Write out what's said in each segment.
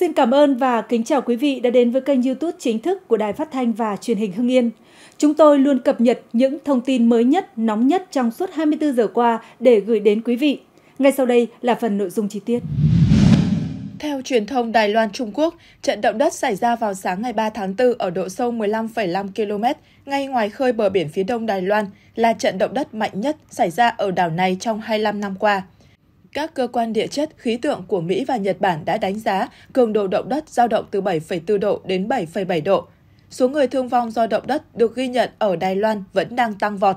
Xin cảm ơn và kính chào quý vị đã đến với kênh YouTube chính thức của Đài Phát thanh và Truyền hình Hưng Yên. Chúng tôi luôn cập nhật những thông tin mới nhất, nóng nhất trong suốt 24 giờ qua để gửi đến quý vị. Ngay sau đây là phần nội dung chi tiết. Theo truyền thông Đài Loan Trung Quốc, trận động đất xảy ra vào sáng ngày 3 tháng 4 ở độ sâu 15,5 km ngay ngoài khơi bờ biển phía đông Đài Loan là trận động đất mạnh nhất xảy ra ở đảo này trong 25 năm qua các cơ quan địa chất khí tượng của Mỹ và Nhật Bản đã đánh giá cường độ động đất dao động từ 7,4 độ đến 7,7 độ. Số người thương vong do động đất được ghi nhận ở Đài Loan vẫn đang tăng vọt.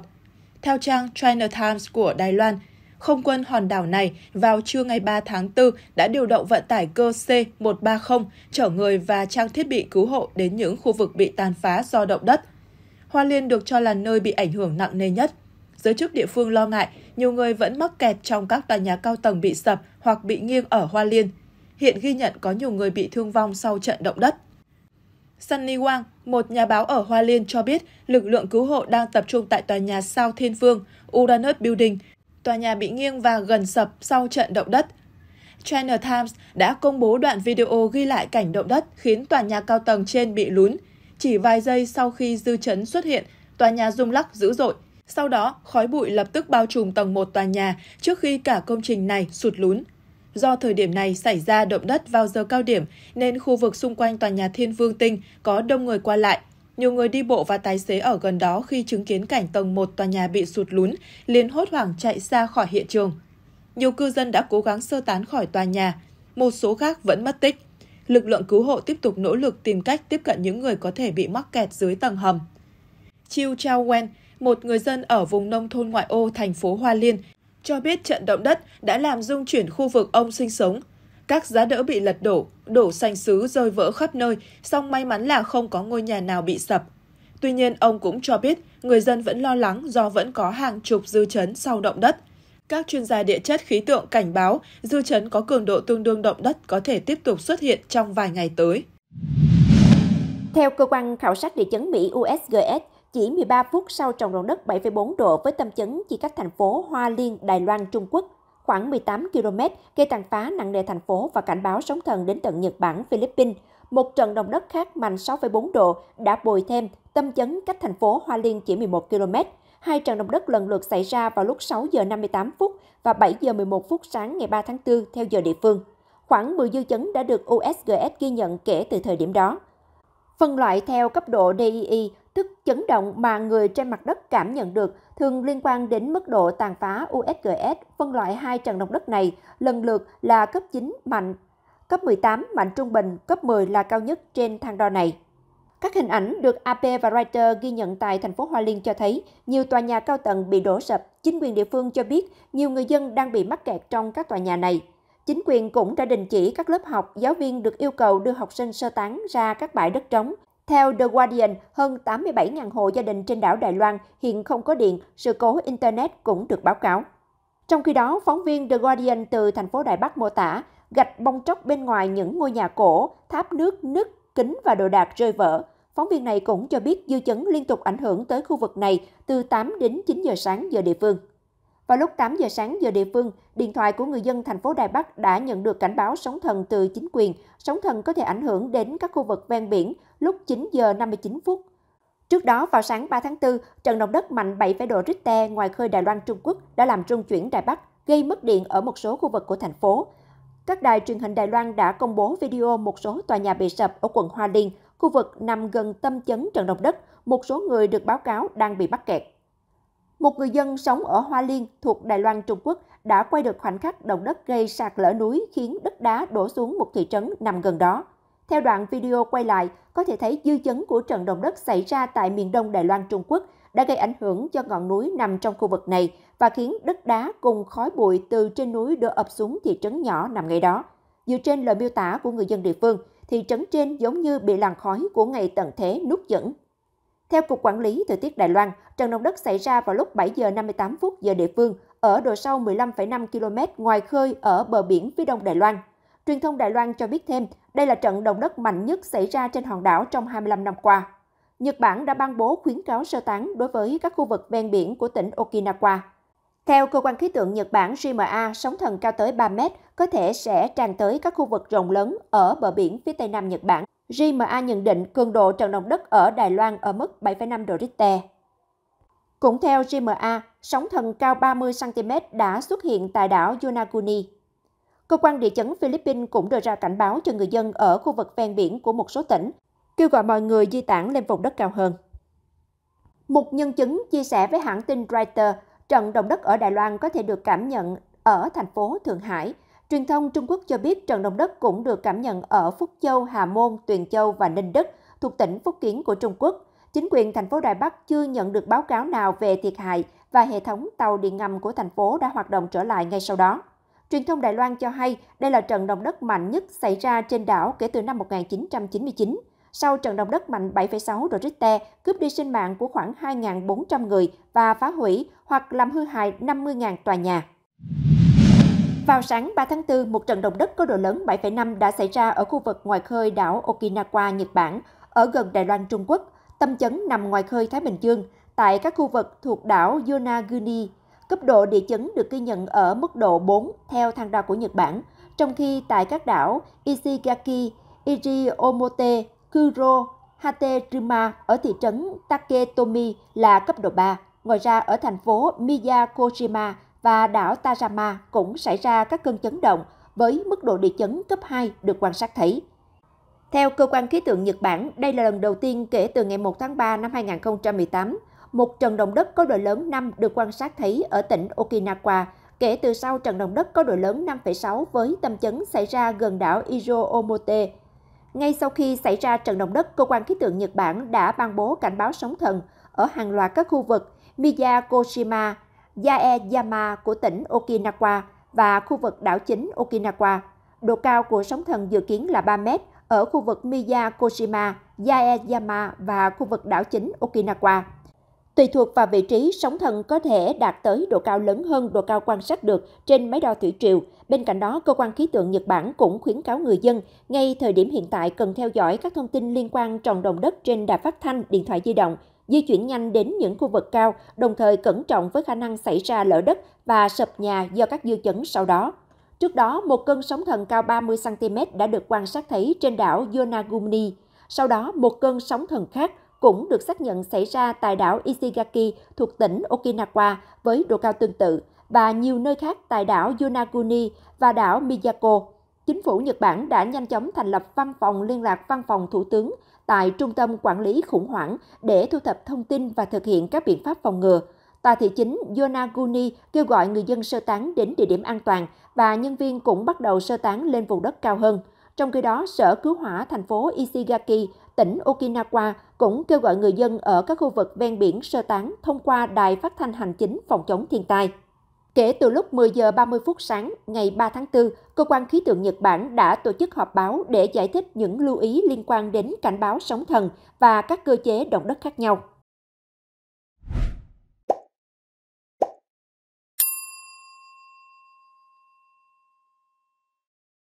Theo trang China Times của Đài Loan, không quân hòn đảo này vào trưa ngày 3 tháng 4 đã điều động vận tải cơ C-130 chở người và trang thiết bị cứu hộ đến những khu vực bị tàn phá do động đất. Hoa Liên được cho là nơi bị ảnh hưởng nặng nề nhất giới chức địa phương lo ngại nhiều người vẫn mắc kẹt trong các tòa nhà cao tầng bị sập hoặc bị nghiêng ở Hoa Liên. Hiện ghi nhận có nhiều người bị thương vong sau trận động đất. Sunny Wang, một nhà báo ở Hoa Liên cho biết lực lượng cứu hộ đang tập trung tại tòa nhà Sao Thiên Vương, Uranus Building, tòa nhà bị nghiêng và gần sập sau trận động đất. China Times đã công bố đoạn video ghi lại cảnh động đất khiến tòa nhà cao tầng trên bị lún. Chỉ vài giây sau khi dư chấn xuất hiện, tòa nhà rung lắc dữ dội, sau đó, khói bụi lập tức bao trùm tầng 1 tòa nhà trước khi cả công trình này sụt lún. Do thời điểm này xảy ra động đất vào giờ cao điểm nên khu vực xung quanh tòa nhà Thiên Vương Tinh có đông người qua lại. Nhiều người đi bộ và tài xế ở gần đó khi chứng kiến cảnh tầng 1 tòa nhà bị sụt lún, liền hốt hoảng chạy xa khỏi hiện trường. Nhiều cư dân đã cố gắng sơ tán khỏi tòa nhà, một số khác vẫn mất tích. Lực lượng cứu hộ tiếp tục nỗ lực tìm cách tiếp cận những người có thể bị mắc kẹt dưới tầng hầm. Chiu Chao Wen, một người dân ở vùng nông thôn ngoại ô thành phố Hoa Liên, cho biết trận động đất đã làm rung chuyển khu vực ông sinh sống. Các giá đỡ bị lật đổ, đổ xanh xứ rơi vỡ khắp nơi, song may mắn là không có ngôi nhà nào bị sập. Tuy nhiên, ông cũng cho biết người dân vẫn lo lắng do vẫn có hàng chục dư chấn sau động đất. Các chuyên gia địa chất khí tượng cảnh báo dư chấn có cường độ tương đương động đất có thể tiếp tục xuất hiện trong vài ngày tới. Theo cơ quan khảo sát địa chấn Mỹ USGS, chỉ 13 phút sau trận động đất 7,4 độ với tâm chấn chỉ cách thành phố Hoa Liên, Đài Loan, Trung Quốc khoảng 18 km gây tàn phá nặng nề thành phố và cảnh báo sóng thần đến tận Nhật Bản, Philippines. Một trận động đất khác mạnh 6,4 độ đã bồi thêm tâm chấn cách thành phố Hoa Liên chỉ 11 km. Hai trận động đất lần lượt xảy ra vào lúc 6 giờ 58 phút và 7 giờ 11 phút sáng ngày 3 tháng 4 theo giờ địa phương. Khoảng 10 dư chấn đã được USGS ghi nhận kể từ thời điểm đó. Phân loại theo cấp độ DEI Tức chấn động mà người trên mặt đất cảm nhận được thường liên quan đến mức độ tàn phá USGS phân loại hai trận động đất này, lần lượt là cấp 9 mạnh, cấp 18 mạnh trung bình, cấp 10 là cao nhất trên thang đo này. Các hình ảnh được AP và Reuters ghi nhận tại thành phố Hoa Liên cho thấy nhiều tòa nhà cao tầng bị đổ sập. Chính quyền địa phương cho biết nhiều người dân đang bị mắc kẹt trong các tòa nhà này. Chính quyền cũng đã đình chỉ các lớp học, giáo viên được yêu cầu đưa học sinh sơ tán ra các bãi đất trống theo The Guardian, hơn 87.000 hộ gia đình trên đảo Đài Loan hiện không có điện, sự cố Internet cũng được báo cáo. Trong khi đó, phóng viên The Guardian từ thành phố Đài Bắc mô tả, gạch bong tróc bên ngoài những ngôi nhà cổ, tháp nước nứt, kính và đồ đạc rơi vỡ. Phóng viên này cũng cho biết dư chấn liên tục ảnh hưởng tới khu vực này từ 8 đến 9 giờ sáng giờ địa phương. Vào lúc 8 giờ sáng giờ địa phương, điện thoại của người dân thành phố Đài Bắc đã nhận được cảnh báo sóng thần từ chính quyền. Sóng thần có thể ảnh hưởng đến các khu vực ven biển lúc 9 giờ 59 phút. Trước đó, vào sáng 3 tháng 4, trận động đất mạnh 7 độ Richter ngoài khơi Đài Loan Trung Quốc đã làm rung chuyển Đài Bắc, gây mất điện ở một số khu vực của thành phố. Các đài truyền hình Đài Loan đã công bố video một số tòa nhà bị sập ở quận Hoa Liên, khu vực nằm gần tâm chấn trận động đất, một số người được báo cáo đang bị mắc kẹt. Một người dân sống ở Hoa Liên thuộc Đài Loan, Trung Quốc đã quay được khoảnh khắc động đất gây sạt lở núi khiến đất đá đổ xuống một thị trấn nằm gần đó. Theo đoạn video quay lại, có thể thấy dư chấn của trận động đất xảy ra tại miền đông Đài Loan Trung Quốc đã gây ảnh hưởng cho ngọn núi nằm trong khu vực này và khiến đất đá cùng khói bụi từ trên núi đổ ập xuống thị trấn nhỏ nằm ngay đó. Dựa trên lời miêu tả của người dân địa phương, thị trấn trên giống như bị làn khói của ngày tận thế nuốt dẫn. Theo Cục Quản lý Thời tiết Đài Loan, trận động đất xảy ra vào lúc 7 giờ 58 phút giờ địa phương, ở độ sâu 15,5 km ngoài khơi ở bờ biển phía đông Đài Loan. Truyền thông Đài Loan cho biết thêm, đây là trận động đất mạnh nhất xảy ra trên hòn đảo trong 25 năm qua. Nhật Bản đã ban bố khuyến cáo sơ tán đối với các khu vực ven biển của tỉnh Okinawa. Theo cơ quan khí tượng Nhật Bản JMA, sóng thần cao tới 3 mét có thể sẽ tràn tới các khu vực rộng lớn ở bờ biển phía tây nam Nhật Bản GMA nhận định cường độ trận động đất ở Đài Loan ở mức 7,5 độ Richter. Cũng theo GMA, sóng thần cao 30cm đã xuất hiện tại đảo Yonaguni. Cơ quan địa chấn Philippines cũng đưa ra cảnh báo cho người dân ở khu vực ven biển của một số tỉnh, kêu gọi mọi người di tản lên vùng đất cao hơn. Một nhân chứng chia sẻ với hãng tin Reuters, trận động đất ở Đài Loan có thể được cảm nhận ở thành phố Thượng Hải – Truyền thông Trung Quốc cho biết trận động đất cũng được cảm nhận ở Phúc Châu, Hà Môn, Tuyền Châu và Ninh Đức thuộc tỉnh Phúc Kiến của Trung Quốc. Chính quyền thành phố Đài Bắc chưa nhận được báo cáo nào về thiệt hại và hệ thống tàu điện ngầm của thành phố đã hoạt động trở lại ngay sau đó. Truyền thông Đài Loan cho hay đây là trận động đất mạnh nhất xảy ra trên đảo kể từ năm 1999, sau trận động đất mạnh 7,6 độ Richter cướp đi sinh mạng của khoảng 2.400 người và phá hủy hoặc làm hư hại 50.000 tòa nhà. Vào sáng 3 tháng 4, một trận động đất có độ lớn 7,5 đã xảy ra ở khu vực ngoài khơi đảo Okinawa, Nhật Bản, ở gần Đài Loan, Trung Quốc, tâm chấn nằm ngoài khơi Thái Bình Dương, tại các khu vực thuộc đảo Yonaguni. Cấp độ địa chấn được ghi nhận ở mức độ 4 theo thang đo của Nhật Bản, trong khi tại các đảo Ishigaki, Iriomote, Kuro, Hatejima ở thị trấn Taketomi là cấp độ 3. Ngoài ra, ở thành phố Miyakojima và đảo Tarama cũng xảy ra các cơn chấn động với mức độ địa chấn cấp 2 được quan sát thấy. Theo cơ quan khí tượng Nhật Bản, đây là lần đầu tiên kể từ ngày 1 tháng 3 năm 2018, một trận động đất có độ lớn 5 được quan sát thấy ở tỉnh Okinawa kể từ sau trận động đất có độ lớn 5,6 với tâm chấn xảy ra gần đảo Ijo-Omote. Ngay sau khi xảy ra trận động đất, cơ quan khí tượng Nhật Bản đã ban bố cảnh báo sóng thần ở hàng loạt các khu vực Miyagoshima, Yaeyama của tỉnh Okinawa và khu vực đảo chính Okinawa. Độ cao của sóng thần dự kiến là 3 mét ở khu vực Miyakoshima, Yaeyama và khu vực đảo chính Okinawa. Tùy thuộc vào vị trí, sóng thần có thể đạt tới độ cao lớn hơn độ cao quan sát được trên máy đo thủy triều. Bên cạnh đó, cơ quan khí tượng Nhật Bản cũng khuyến cáo người dân ngay thời điểm hiện tại cần theo dõi các thông tin liên quan tròn động đất trên đài phát thanh, điện thoại di động di chuyển nhanh đến những khu vực cao, đồng thời cẩn trọng với khả năng xảy ra lở đất và sập nhà do các dư chấn sau đó. Trước đó, một cơn sóng thần cao 30cm đã được quan sát thấy trên đảo Yonaguni. Sau đó, một cơn sóng thần khác cũng được xác nhận xảy ra tại đảo Ishigaki thuộc tỉnh Okinawa với độ cao tương tự và nhiều nơi khác tại đảo Yonaguni và đảo Miyako. Chính phủ Nhật Bản đã nhanh chóng thành lập văn phòng liên lạc văn phòng thủ tướng tại Trung tâm Quản lý Khủng hoảng để thu thập thông tin và thực hiện các biện pháp phòng ngừa. Tòa thị chính Yonaguni kêu gọi người dân sơ tán đến địa điểm an toàn và nhân viên cũng bắt đầu sơ tán lên vùng đất cao hơn. Trong khi đó, Sở Cứu hỏa thành phố Ishigaki, tỉnh Okinawa cũng kêu gọi người dân ở các khu vực ven biển sơ tán thông qua đài phát thanh hành chính phòng chống thiên tai. Kể từ lúc 10 giờ 30 phút sáng ngày 3 tháng 4, cơ quan khí tượng Nhật Bản đã tổ chức họp báo để giải thích những lưu ý liên quan đến cảnh báo sóng thần và các cơ chế động đất khác nhau.